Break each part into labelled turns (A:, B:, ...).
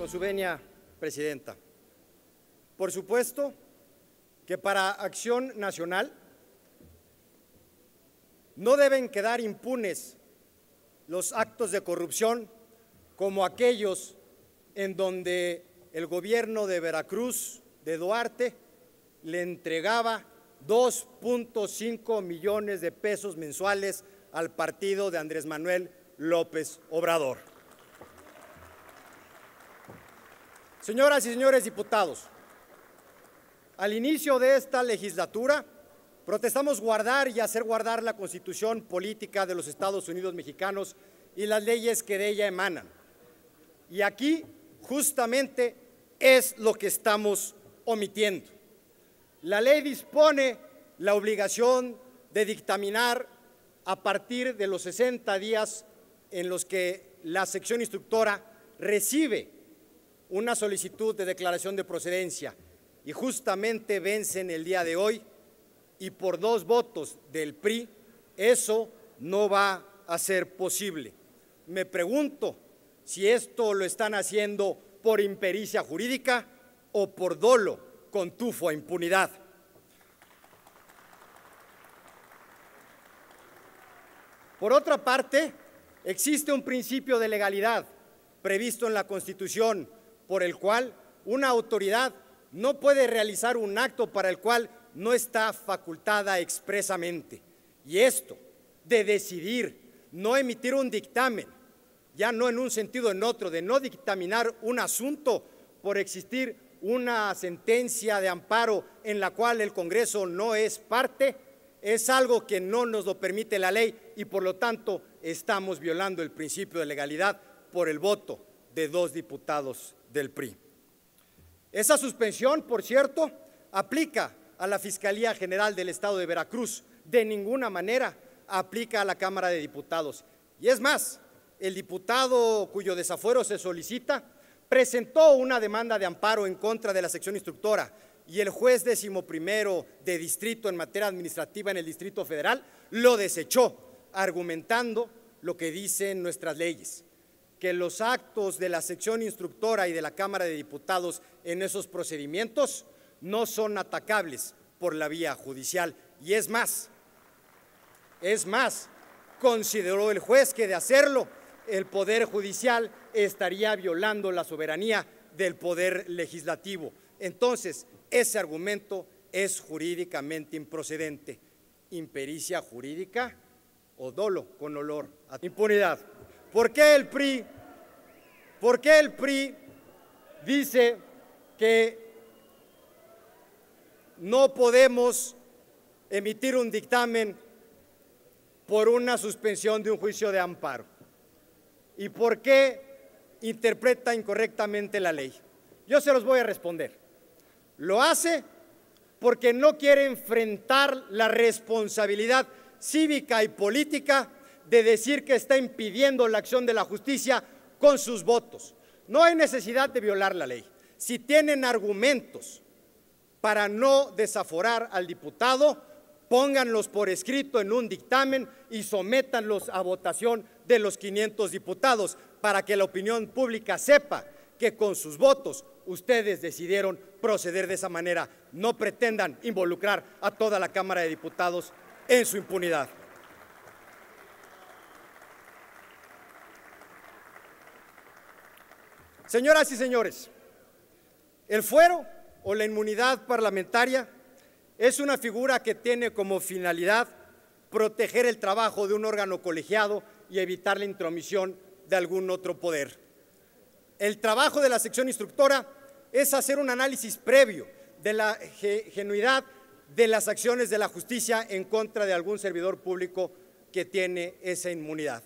A: Con su venia, Presidenta. Por supuesto que para Acción Nacional no deben quedar impunes los actos de corrupción como aquellos en donde el gobierno de Veracruz, de Duarte, le entregaba 2.5 millones de pesos mensuales al partido de Andrés Manuel López Obrador. Señoras y señores diputados, al inicio de esta legislatura protestamos guardar y hacer guardar la constitución política de los Estados Unidos mexicanos y las leyes que de ella emanan. Y aquí justamente es lo que estamos omitiendo. La ley dispone la obligación de dictaminar a partir de los 60 días en los que la sección instructora recibe una solicitud de declaración de procedencia y justamente vencen el día de hoy y por dos votos del PRI, eso no va a ser posible. Me pregunto si esto lo están haciendo por impericia jurídica o por dolo con tufo a impunidad. Por otra parte, existe un principio de legalidad previsto en la Constitución por el cual una autoridad no puede realizar un acto para el cual no está facultada expresamente. Y esto de decidir no emitir un dictamen, ya no en un sentido en otro, de no dictaminar un asunto por existir una sentencia de amparo en la cual el Congreso no es parte, es algo que no nos lo permite la ley y por lo tanto estamos violando el principio de legalidad por el voto de dos diputados del PRI. Esa suspensión, por cierto, aplica a la Fiscalía General del Estado de Veracruz, de ninguna manera aplica a la Cámara de Diputados. Y es más, el diputado cuyo desafuero se solicita presentó una demanda de amparo en contra de la sección instructora y el juez primero de distrito en materia administrativa en el Distrito Federal lo desechó, argumentando lo que dicen nuestras leyes que los actos de la sección instructora y de la Cámara de Diputados en esos procedimientos no son atacables por la vía judicial. Y es más, es más, consideró el juez que de hacerlo el Poder Judicial estaría violando la soberanía del Poder Legislativo. Entonces, ese argumento es jurídicamente improcedente. Impericia jurídica o dolo con olor a impunidad. ¿Por qué el PRI, por qué el PRI dice que no podemos emitir un dictamen por una suspensión de un juicio de amparo? ¿Y por qué interpreta incorrectamente la ley? Yo se los voy a responder. Lo hace porque no quiere enfrentar la responsabilidad cívica y política de decir que está impidiendo la acción de la justicia con sus votos. No hay necesidad de violar la ley. Si tienen argumentos para no desaforar al diputado, pónganlos por escrito en un dictamen y sometanlos a votación de los 500 diputados para que la opinión pública sepa que con sus votos ustedes decidieron proceder de esa manera. No pretendan involucrar a toda la Cámara de Diputados en su impunidad. Señoras y señores, el fuero o la inmunidad parlamentaria es una figura que tiene como finalidad proteger el trabajo de un órgano colegiado y evitar la intromisión de algún otro poder. El trabajo de la sección instructora es hacer un análisis previo de la genuidad de las acciones de la justicia en contra de algún servidor público que tiene esa inmunidad.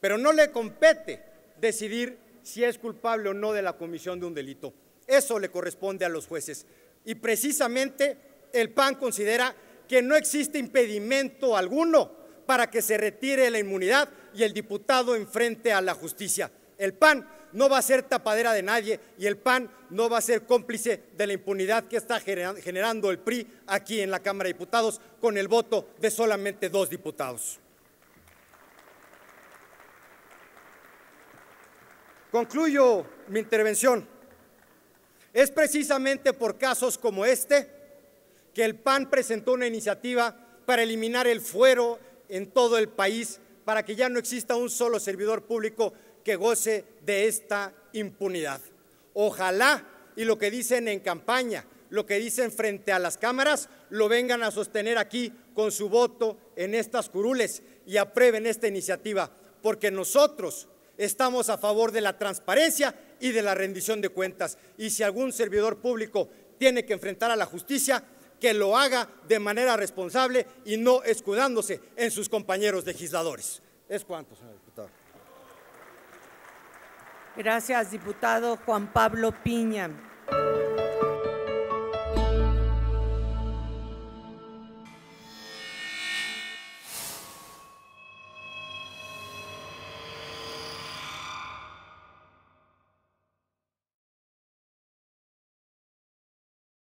A: Pero no le compete decidir si es culpable o no de la comisión de un delito. Eso le corresponde a los jueces. Y precisamente el PAN considera que no existe impedimento alguno para que se retire la inmunidad y el diputado enfrente a la justicia. El PAN no va a ser tapadera de nadie y el PAN no va a ser cómplice de la impunidad que está generando el PRI aquí en la Cámara de Diputados con el voto de solamente dos diputados. Concluyo mi intervención. Es precisamente por casos como este que el PAN presentó una iniciativa para eliminar el fuero en todo el país, para que ya no exista un solo servidor público que goce de esta impunidad. Ojalá y lo que dicen en campaña, lo que dicen frente a las cámaras, lo vengan a sostener aquí con su voto en estas curules y aprueben esta iniciativa, porque nosotros Estamos a favor de la transparencia y de la rendición de cuentas. Y si algún servidor público tiene que enfrentar a la justicia, que lo haga de manera responsable y no escudándose en sus compañeros legisladores. Es cuanto, señor diputado. Gracias, diputado Juan Pablo Piña.